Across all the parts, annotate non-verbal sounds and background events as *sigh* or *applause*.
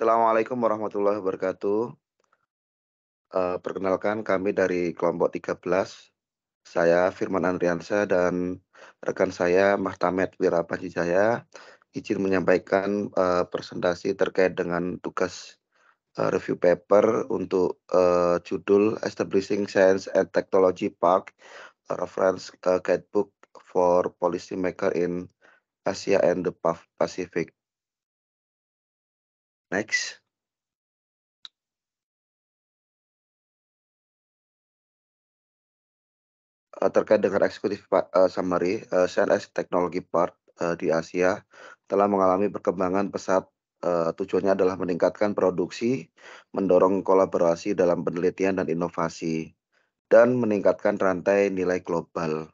Assalamualaikum warahmatullahi wabarakatuh. Uh, perkenalkan kami dari kelompok 13. Saya Firman Andriansa dan rekan saya Mahtamet Wirapanjijaya izin menyampaikan uh, presentasi terkait dengan tugas uh, review paper untuk uh, judul Establishing Science and Technology Park a Reference uh, Guidebook for Policy Maker in Asia and the Pacific. Next. Eh, terkait dengan eksekutif uh, summary, uh, eh, CNS Technology Park di Asia telah mengalami perkembangan pesat. tujuannya adalah meningkatkan produksi, mendorong kolaborasi dalam penelitian dan inovasi, dan meningkatkan rantai nilai global.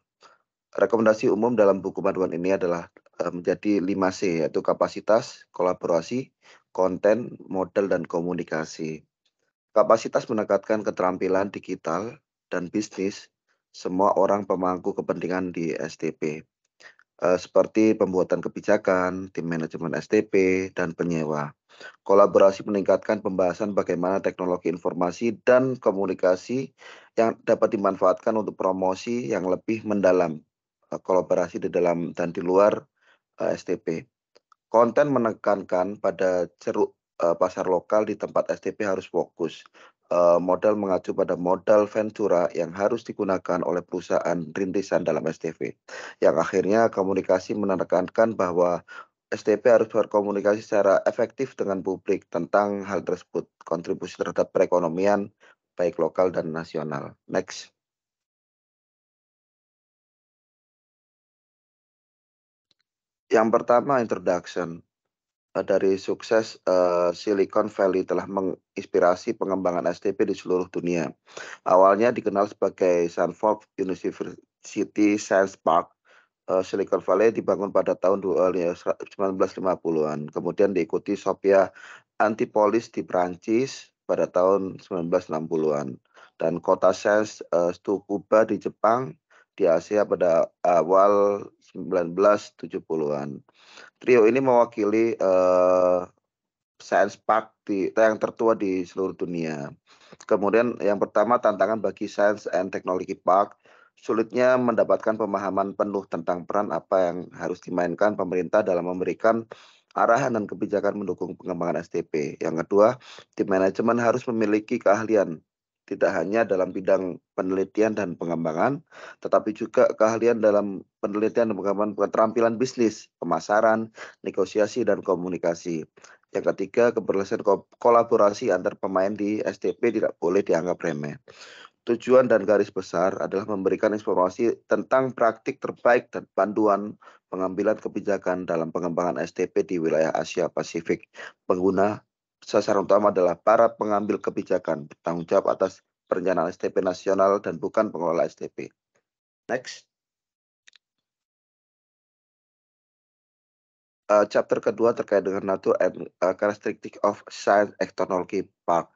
Rekomendasi umum dalam buku panduan ini adalah Eh, menjadi 5C yaitu kapasitas, kolaborasi, konten, model dan komunikasi. Kapasitas menekatkan keterampilan digital dan bisnis semua orang pemangku kepentingan di STP. Eh, seperti pembuatan kebijakan, tim manajemen STP, dan penyewa. Kolaborasi meningkatkan pembahasan bagaimana teknologi informasi dan komunikasi yang dapat dimanfaatkan untuk promosi yang lebih mendalam eh, kolaborasi di dalam dan di luar Eh, STP. Konten menekankan pada ceruk eh, pasar lokal di tempat STP harus fokus. Eh, modal mengacu pada modal ventura yang harus digunakan oleh perusahaan rintisan dalam STP. Yang akhirnya komunikasi menekankan bahwa STP harus berkomunikasi secara efektif dengan publik tentang hal tersebut, kontribusi terhadap perekonomian baik lokal dan nasional. Next. yang pertama introduction eh, dari sukses uh, Silicon Valley telah menginspirasi pengembangan STP di seluruh dunia. Awalnya dikenal sebagai Sanford University Science Park, uh, Silicon Valley dibangun pada tahun 1950-an. Ya, Kemudian diikuti Sophia Antipolis di Prancis pada tahun 1960-an dan kota Sains uh, Stukuba di Jepang di Asia pada awal 1970-an. Trio ini mewakili uh, science park di, yang tertua di seluruh dunia. Kemudian yang pertama tantangan bagi Science and Technology Park sulitnya mendapatkan pemahaman penuh tentang peran apa yang harus dimainkan pemerintah dalam memberikan arahan dan kebijakan mendukung pengembangan STP. Yang kedua, tim manajemen harus memiliki keahlian tidak hanya dalam bidang penelitian dan pengembangan, tetapi juga keahlian dalam penelitian dan pengembangan keterampilan bisnis, pemasaran, negosiasi, dan komunikasi. Yang ketiga, keberhasilan kolaborasi antar pemain di STP tidak boleh dianggap remeh. Tujuan dan garis besar adalah memberikan informasi tentang praktik terbaik dan panduan pengambilan kebijakan dalam pengembangan STP di wilayah Asia Pasifik. Pengguna Sasaran utama adalah para pengambil kebijakan bertanggung jawab atas perencanaan STP nasional dan bukan pengelola STP. Next. Uh, chapter kedua terkait dengan nature and uh, characteristic of science and technology park.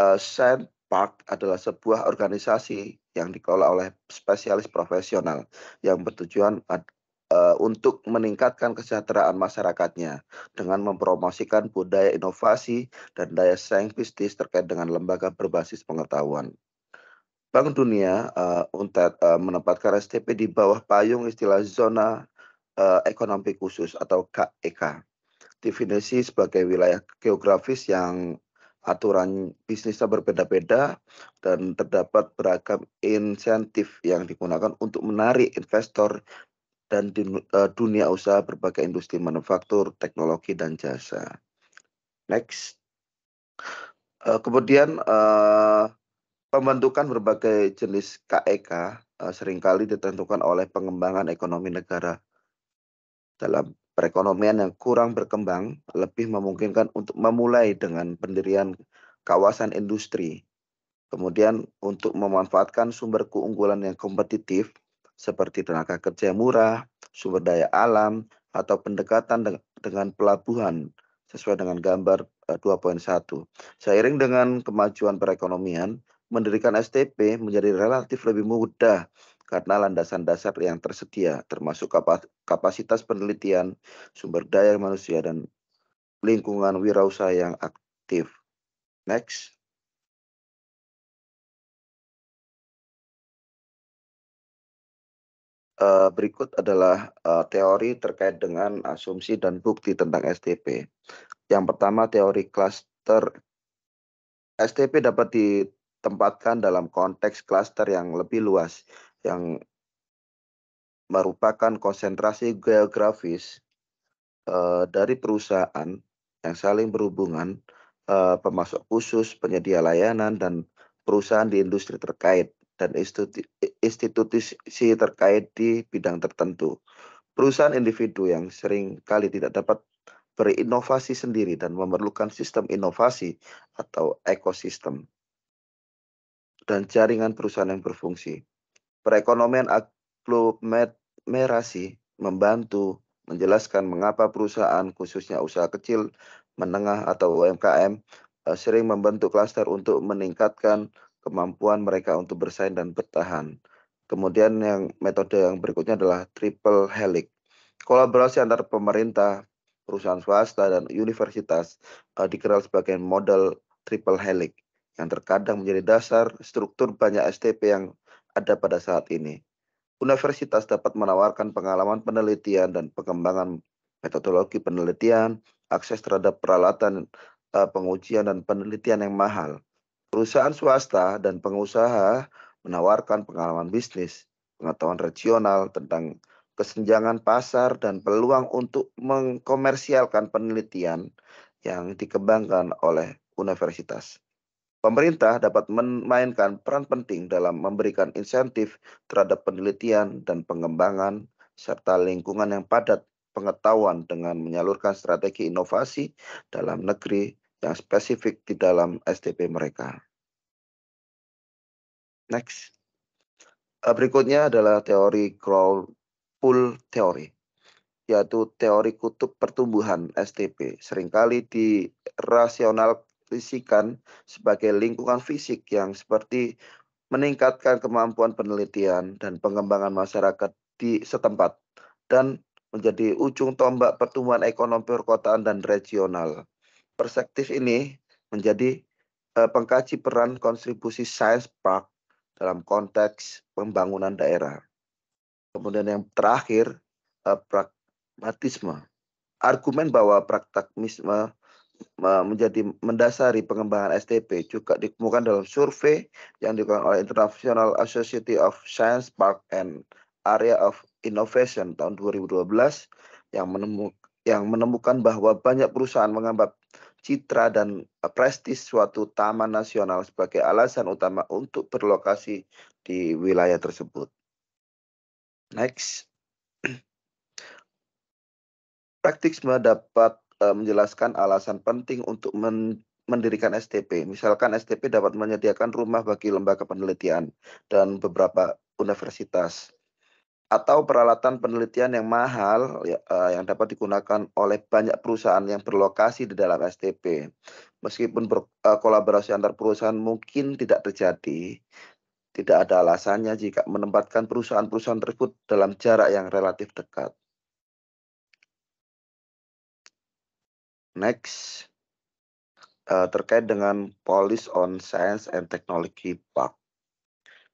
Uh, science park adalah sebuah organisasi yang dikelola oleh spesialis profesional yang bertujuan ad, Eh, untuk meningkatkan kesejahteraan masyarakatnya dengan mempromosikan budaya inovasi dan daya saing bisnis terkait dengan lembaga berbasis pengetahuan. Bank Dunia uh, eh, untuk uh, eh, menempatkan STP di bawah payung istilah zona uh, ekonomi khusus atau KEK. E Definisi sebagai wilayah geografis yang aturan bisnisnya berbeda-beda dan terdapat beragam insentif yang digunakan untuk menarik investor dan e, dunia usaha berbagai industri manufaktur, teknologi, dan jasa. Next. E, kemudian e, pembentukan berbagai jenis KEK seringkali ditentukan oleh pengembangan ekonomi negara. Dalam perekonomian yang kurang berkembang, lebih memungkinkan untuk memulai dengan pendirian kawasan industri. Kemudian untuk memanfaatkan sumber keunggulan yang kompetitif, seperti tenaga kerja murah, sumber daya alam, atau pendekatan dengan pelabuhan sesuai dengan gambar 2.1. Eh, Seiring dengan kemajuan perekonomian, mendirikan STP menjadi relatif lebih mudah karena landasan dasar yang tersedia termasuk kapasitas penelitian, sumber daya manusia dan lingkungan wirausaha yang aktif. Next. Eh, berikut adalah eh, teori terkait dengan asumsi dan bukti tentang STP. Yang pertama, teori klaster. STP dapat ditempatkan dalam konteks klaster yang lebih luas, yang merupakan konsentrasi geografis eh, dari perusahaan yang saling berhubungan, pemasok khusus, penyedia layanan, dan perusahaan di industri terkait dan institusi terkait di bidang tertentu. Perusahaan individu yang sering kali tidak dapat berinovasi sendiri dan memerlukan sistem inovasi atau ekosistem dan jaringan perusahaan yang berfungsi. Perekonomian aglomerasi membantu menjelaskan mengapa perusahaan khususnya usaha kecil, menengah atau UMKM eh, sering membentuk klaster untuk meningkatkan kemampuan mereka untuk bersaing dan bertahan. Kemudian yang metode yang berikutnya adalah triple helix. Kolaborasi antar pemerintah, perusahaan swasta dan universitas uh, dikenal sebagai model triple helix yang terkadang menjadi dasar struktur banyak STP yang ada pada saat ini. Universitas dapat menawarkan pengalaman penelitian dan pengembangan metodologi penelitian, akses terhadap peralatan eh, pengujian dan penelitian yang mahal Perusahaan swasta dan pengusaha menawarkan pengalaman bisnis, pengetahuan regional tentang kesenjangan pasar dan peluang untuk mengkomersialkan penelitian yang dikembangkan oleh universitas. Pemerintah dapat memainkan peran penting dalam memberikan insentif terhadap penelitian dan pengembangan serta lingkungan yang padat pengetahuan dengan menyalurkan strategi inovasi dalam negeri yang spesifik di dalam SDP mereka. Next. Eh, berikutnya adalah teori crawl Pull teori, yaitu teori kutub pertumbuhan STP. Seringkali dirasionalisikan sebagai lingkungan fisik yang seperti meningkatkan kemampuan penelitian dan pengembangan masyarakat di setempat dan menjadi ujung tombak pertumbuhan ekonomi perkotaan dan regional perspektif ini menjadi uh, pengkaji peran kontribusi science park dalam konteks pembangunan daerah. Kemudian yang terakhir uh, pragmatisme. Argumen bahwa pragmatisme menjadi mendasari pengembangan STP juga ditemukan dalam survei yang dilakukan oleh International Society of Science Park and Area of Innovation tahun 2012 yang menemukan bahwa banyak perusahaan menganggap citra dan eh, prestis suatu taman nasional sebagai alasan utama untuk berlokasi di wilayah tersebut. Next. *clears throat* praktisme dapat eh, menjelaskan alasan penting untuk mendirikan STP. Misalkan STP dapat menyediakan rumah bagi lembaga penelitian dan beberapa universitas atau peralatan penelitian yang mahal ya, uh, yang dapat digunakan oleh banyak perusahaan yang berlokasi di dalam STP. Meskipun ber, uh, kolaborasi antar perusahaan mungkin tidak terjadi, tidak ada alasannya jika menempatkan perusahaan-perusahaan tersebut dalam jarak yang relatif dekat. Next, uh, terkait dengan Police on Science and Technology Park.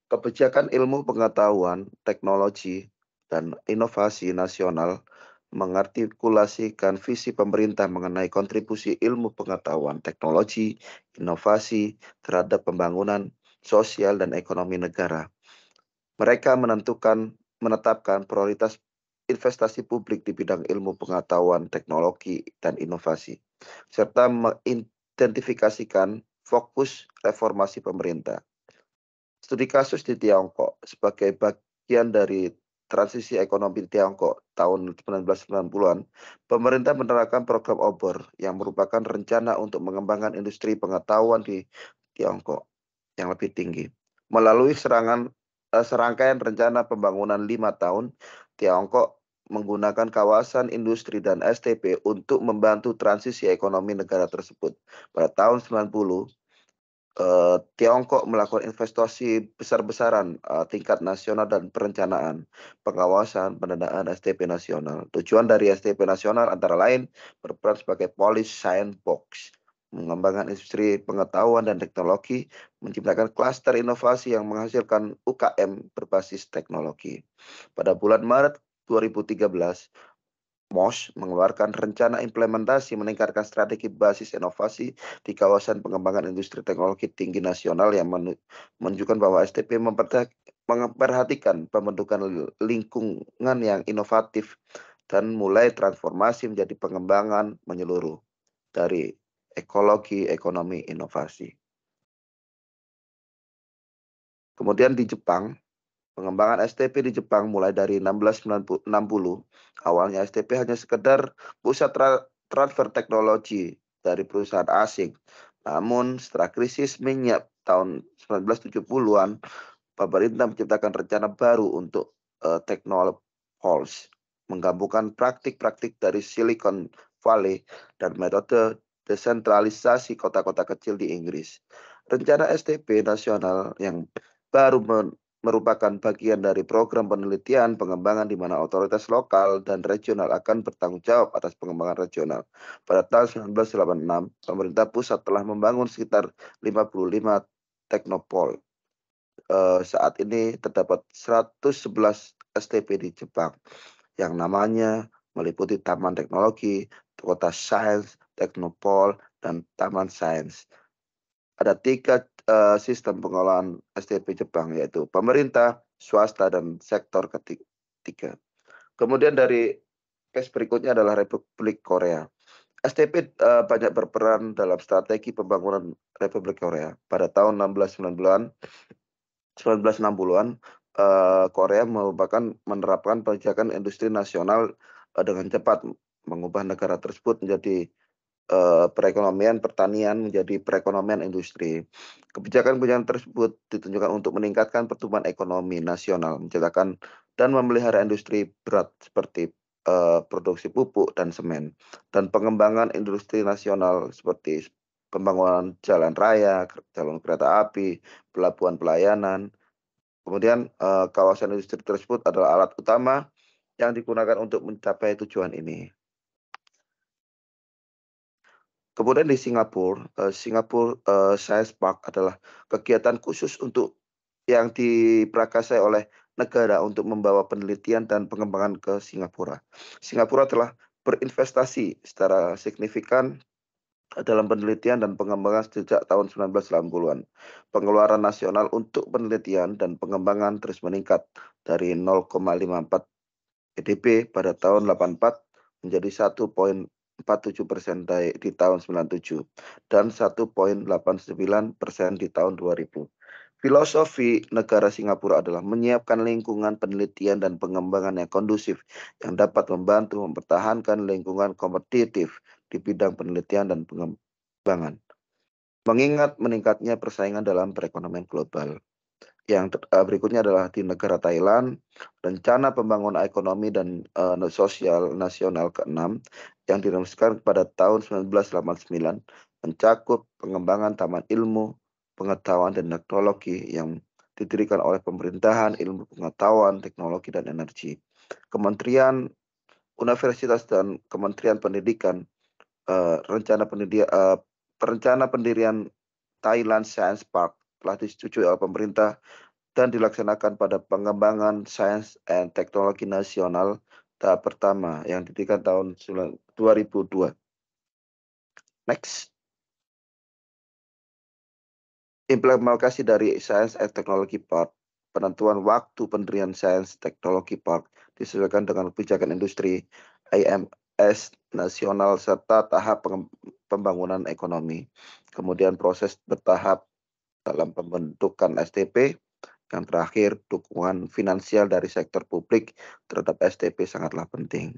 Kebijakan ilmu pengetahuan, teknologi, dan inovasi nasional mengartikulasikan visi pemerintah mengenai kontribusi ilmu pengetahuan, teknologi, inovasi terhadap pembangunan sosial dan ekonomi negara. Mereka menentukan menetapkan prioritas investasi publik di bidang ilmu pengetahuan, teknologi, dan inovasi serta mengidentifikasikan fokus reformasi pemerintah studi kasus di Tiongkok sebagai bagian dari transisi ekonomi di Tiongkok tahun 1990-an, pemerintah menerapkan program obor yang merupakan rencana untuk mengembangkan industri pengetahuan di Tiongkok yang lebih tinggi. Melalui serangan eh, serangkaian rencana pembangunan lima tahun, Tiongkok menggunakan kawasan industri dan STP untuk membantu transisi ekonomi negara tersebut. Pada tahun 90, Eh, Tiongkok melakukan investasi besar-besaran uh, tingkat nasional dan perencanaan, pengawasan, pendanaan STP nasional. Tujuan dari STP nasional antara lain berperan sebagai polis sandbox, mengembangkan industri pengetahuan dan teknologi, menciptakan klaster inovasi yang menghasilkan UKM berbasis teknologi. Pada bulan Maret 2013, MOSH mengeluarkan rencana implementasi meningkatkan strategi basis inovasi di kawasan pengembangan industri teknologi tinggi nasional yang menunjukkan bahwa STP memperhatikan pembentukan lingkungan yang inovatif dan mulai transformasi menjadi pengembangan menyeluruh dari ekologi, ekonomi, inovasi. Kemudian di Jepang, Pengembangan STP di Jepang mulai dari 1660. Awalnya STP hanya sekedar pusat tra transfer teknologi dari perusahaan asing. Namun setelah krisis minyak tahun 1970-an, pemerintah menciptakan rencana baru untuk uh, eh, teknologi menggabungkan praktik-praktik dari Silicon Valley dan metode desentralisasi kota-kota kecil di Inggris. Rencana STP nasional yang baru men merupakan bagian dari program penelitian pengembangan di mana otoritas lokal dan regional akan bertanggung jawab atas pengembangan regional. Pada tahun 1986, pemerintah pusat telah membangun sekitar 55 teknopol. Eh, saat ini terdapat 111 STP di Jepang yang namanya meliputi Taman Teknologi, Kota Sains, Teknopol, dan Taman Sains. Ada tiga Eh, sistem pengelolaan STP Jepang yaitu pemerintah, swasta dan sektor ketiga. Kemudian dari case berikutnya adalah Republik Korea. STP uh, eh, banyak berperan dalam strategi pembangunan Republik Korea. Pada tahun 1690-an, 1960-an, uh, Korea merupakan menerapkan kebijakan industri nasional uh, dengan cepat, mengubah negara tersebut menjadi Eh, perekonomian pertanian menjadi perekonomian industri. Kebijakan-kebijakan tersebut ditunjukkan untuk meningkatkan pertumbuhan ekonomi nasional, menciptakan dan memelihara industri berat seperti uh, produksi pupuk dan semen, dan pengembangan industri nasional seperti pembangunan jalan raya, jalan kereta api, pelabuhan pelayanan. Kemudian uh, kawasan industri tersebut adalah alat utama yang digunakan untuk mencapai tujuan ini. Kemudian di Singapura, uh, Singapura uh, eh, Science Park adalah kegiatan khusus untuk yang diprakarsai oleh negara untuk membawa penelitian dan pengembangan ke Singapura. Singapura telah berinvestasi secara signifikan dalam penelitian dan pengembangan sejak tahun 1980-an. Pengeluaran nasional untuk penelitian dan pengembangan terus meningkat dari 0,54 PDB pada tahun 84 menjadi 1. 47 persen di tahun 97 dan 1.89 persen di tahun 2000. Filosofi negara Singapura adalah menyiapkan lingkungan penelitian dan pengembangan yang kondusif yang dapat membantu mempertahankan lingkungan kompetitif di bidang penelitian dan pengembangan. Mengingat meningkatnya persaingan dalam perekonomian global. Yang eh, berikutnya adalah di negara Thailand, rencana pembangunan ekonomi dan uh, sosial nasional ke-6 yang dirumuskan pada tahun 1989 mencakup pengembangan taman ilmu, pengetahuan, dan teknologi yang didirikan oleh pemerintahan ilmu pengetahuan, teknologi, dan energi. Kementerian Universitas dan Kementerian Pendidikan eh, rencana pendidia, eh, perencana pendirian Thailand Science Park telah disetujui oleh pemerintah dan dilaksanakan pada pengembangan sains and teknologi nasional tahap pertama yang didirikan tahun 2002. Next. Implementasi dari Science and Technology Park. Penentuan waktu pendirian Science Technology Park disesuaikan dengan kebijakan industri IMS nasional serta tahap pembangunan ekonomi. Kemudian proses bertahap dalam pembentukan STP yang terakhir, dukungan finansial dari sektor publik terhadap STP sangatlah penting.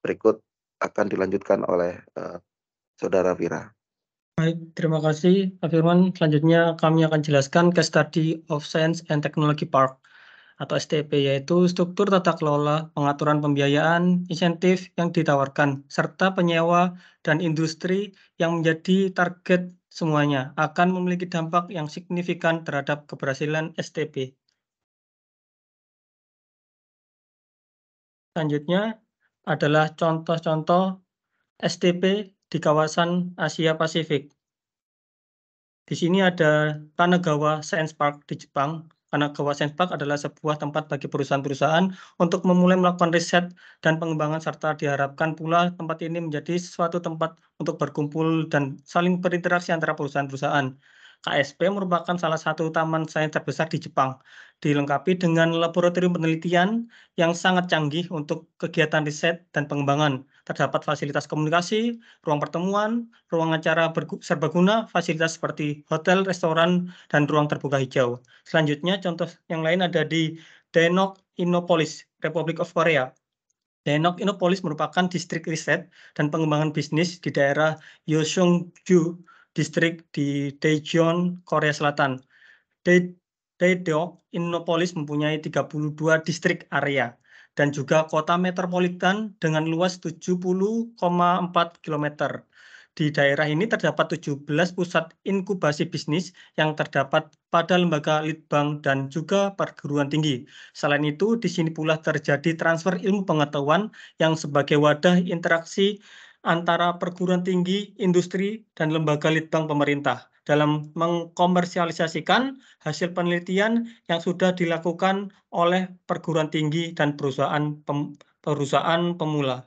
Berikut akan dilanjutkan oleh uh, Saudara Vira. Baik, terima kasih Pak Firman. Selanjutnya kami akan jelaskan case study of Science and Technology Park atau STP yaitu struktur tata kelola, pengaturan pembiayaan, insentif yang ditawarkan serta penyewa dan industri yang menjadi target semuanya akan memiliki dampak yang signifikan terhadap keberhasilan STP. Selanjutnya adalah contoh-contoh STP di kawasan Asia Pasifik. Di sini ada Tanegawa Science Park di Jepang karena Kawasan Park adalah sebuah tempat bagi perusahaan-perusahaan untuk memulai melakukan riset dan pengembangan serta diharapkan pula tempat ini menjadi suatu tempat untuk berkumpul dan saling berinteraksi antara perusahaan-perusahaan. KSP merupakan salah satu taman sains terbesar di Jepang dilengkapi dengan laboratorium penelitian yang sangat canggih untuk kegiatan riset dan pengembangan. Terdapat fasilitas komunikasi, ruang pertemuan, ruang acara serbaguna, fasilitas seperti hotel, restoran, dan ruang terbuka hijau. Selanjutnya, contoh yang lain ada di Denok Inopolis, Republic of Korea. Denok Inopolis merupakan distrik riset dan pengembangan bisnis di daerah Yosungju, distrik di Daejeon, Korea Selatan. Daejeon, Innopolis mempunyai 32 distrik area dan juga kota metropolitan dengan luas 70,4 km. Di daerah ini terdapat 17 pusat inkubasi bisnis yang terdapat pada lembaga litbang dan juga perguruan tinggi. Selain itu, di sini pula terjadi transfer ilmu pengetahuan yang sebagai wadah interaksi antara perguruan tinggi, industri, dan lembaga litbang pemerintah dalam mengkomersialisasikan hasil penelitian yang sudah dilakukan oleh perguruan tinggi dan perusahaan pem, perusahaan pemula.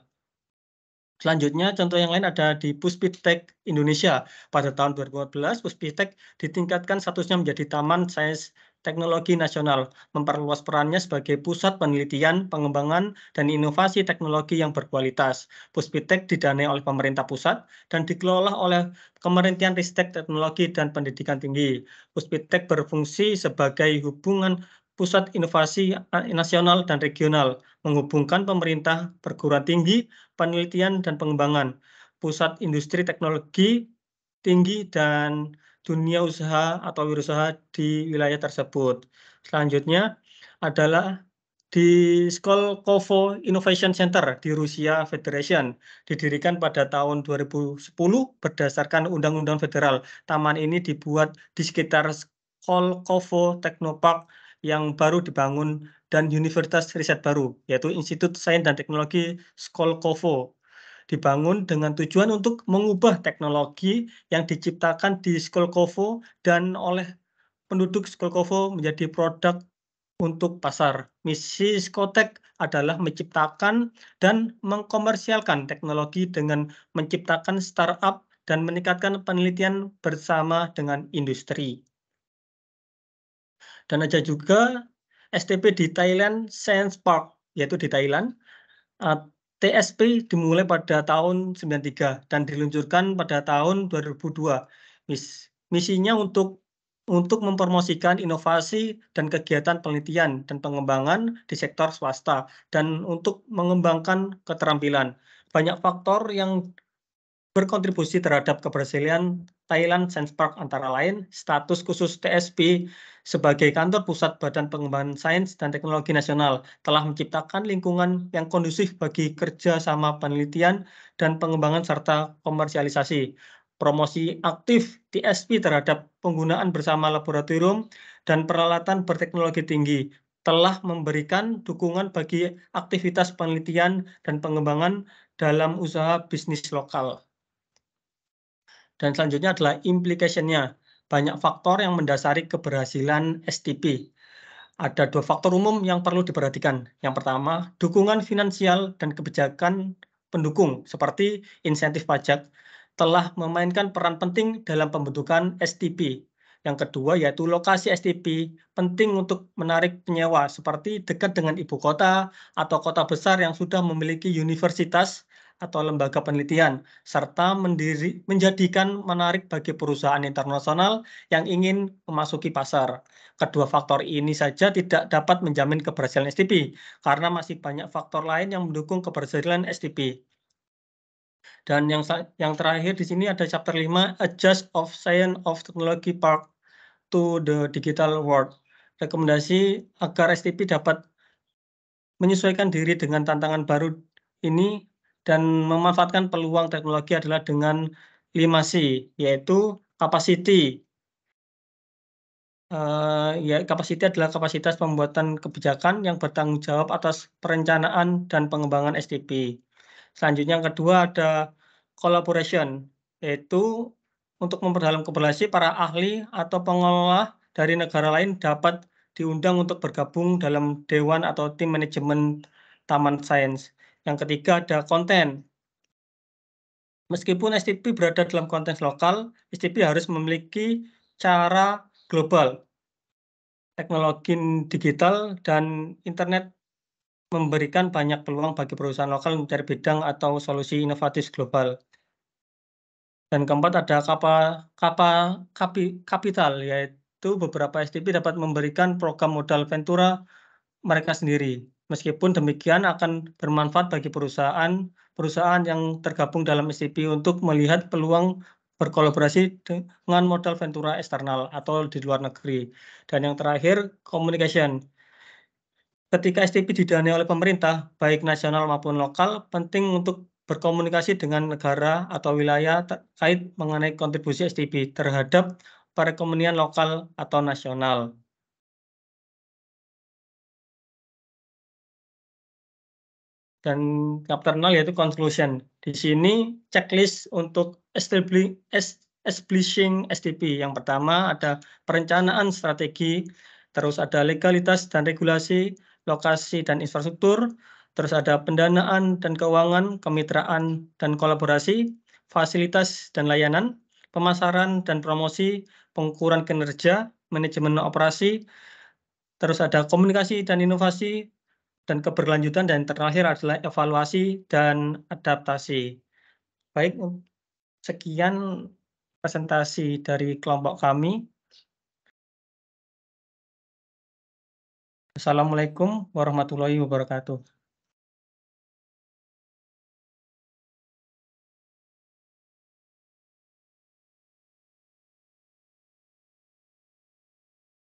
Selanjutnya, contoh yang lain ada di Puspitek Indonesia. Pada tahun 2014, Puspitek ditingkatkan statusnya menjadi Taman Sains Teknologi Nasional memperluas perannya sebagai pusat penelitian, pengembangan, dan inovasi teknologi yang berkualitas. Puspitek didanai oleh pemerintah pusat dan dikelola oleh Kementerian Ristek Teknologi dan Pendidikan Tinggi. Puspitek berfungsi sebagai hubungan pusat inovasi eh, nasional dan regional, menghubungkan pemerintah, perguruan tinggi, penelitian, dan pengembangan, pusat industri teknologi tinggi, dan dunia usaha atau wirausaha di wilayah tersebut. Selanjutnya adalah di Skolkovo Innovation Center di Rusia Federation didirikan pada tahun 2010 berdasarkan undang-undang federal. Taman ini dibuat di sekitar Skolkovo Technopark yang baru dibangun dan universitas riset baru yaitu Institut Sains dan Teknologi Skolkovo dibangun dengan tujuan untuk mengubah teknologi yang diciptakan di Skolkovo dan oleh penduduk Skolkovo menjadi produk untuk pasar. Misi Skotek adalah menciptakan dan mengkomersialkan teknologi dengan menciptakan startup dan meningkatkan penelitian bersama dengan industri. Dan ada juga STP di Thailand Science Park, yaitu di Thailand, TSP dimulai pada tahun 93 dan diluncurkan pada tahun 2002. Mis misinya untuk untuk mempromosikan inovasi dan kegiatan penelitian dan pengembangan di sektor swasta dan untuk mengembangkan keterampilan. Banyak faktor yang berkontribusi terhadap keberhasilan Thailand Science Park antara lain status khusus TSP sebagai kantor pusat Badan Pengembangan Sains dan Teknologi Nasional telah menciptakan lingkungan yang kondusif bagi kerja sama penelitian dan pengembangan serta komersialisasi. Promosi aktif TSP terhadap penggunaan bersama laboratorium dan peralatan berteknologi tinggi telah memberikan dukungan bagi aktivitas penelitian dan pengembangan dalam usaha bisnis lokal. Dan selanjutnya adalah implication-nya. Banyak faktor yang mendasari keberhasilan STP. Ada dua faktor umum yang perlu diperhatikan. Yang pertama, dukungan finansial dan kebijakan pendukung seperti insentif pajak telah memainkan peran penting dalam pembentukan STP. Yang kedua yaitu lokasi STP penting untuk menarik penyewa seperti dekat dengan ibu kota atau kota besar yang sudah memiliki universitas atau lembaga penelitian, serta mendiri, menjadikan menarik bagi perusahaan internasional yang ingin memasuki pasar. Kedua faktor ini saja tidak dapat menjamin keberhasilan STP, karena masih banyak faktor lain yang mendukung keberhasilan STP. Dan yang yang terakhir di sini ada chapter 5 adjust of science of technology park to the digital world. Rekomendasi agar STP dapat menyesuaikan diri dengan tantangan baru ini dan memanfaatkan peluang teknologi adalah dengan 5C, yaitu capacity. Uh, eh, ya, capacity adalah kapasitas pembuatan kebijakan yang bertanggung jawab atas perencanaan dan pengembangan STP. Selanjutnya yang kedua ada collaboration, yaitu untuk memperdalam kolaborasi para ahli atau pengelola dari negara lain dapat diundang untuk bergabung dalam dewan atau tim manajemen Taman Sains. Yang ketiga ada konten. Meskipun STP berada dalam konteks lokal, STP harus memiliki cara global. Teknologi digital dan internet memberikan banyak peluang bagi perusahaan lokal mencari bidang atau solusi inovatif global. Dan keempat ada kapa, kapa, kapi, kapital, yaitu beberapa STP dapat memberikan program modal ventura mereka sendiri. Meskipun demikian akan bermanfaat bagi perusahaan perusahaan yang tergabung dalam STP untuk melihat peluang berkolaborasi dengan modal ventura eksternal atau di luar negeri. Dan yang terakhir, communication. Ketika STP didanai oleh pemerintah, baik nasional maupun lokal, penting untuk berkomunikasi dengan negara atau wilayah terkait mengenai kontribusi STP terhadap perekonomian lokal atau nasional. dan chapter 0 yaitu conclusion. Di sini checklist untuk establishing SDP. Yang pertama ada perencanaan strategi, terus ada legalitas dan regulasi, lokasi dan infrastruktur, terus ada pendanaan dan keuangan, kemitraan dan kolaborasi, fasilitas dan layanan, pemasaran dan promosi, pengukuran kinerja, manajemen operasi, terus ada komunikasi dan inovasi, dan keberlanjutan dan terakhir adalah evaluasi dan adaptasi. Baik, sekian presentasi dari kelompok kami. Assalamualaikum warahmatullahi wabarakatuh.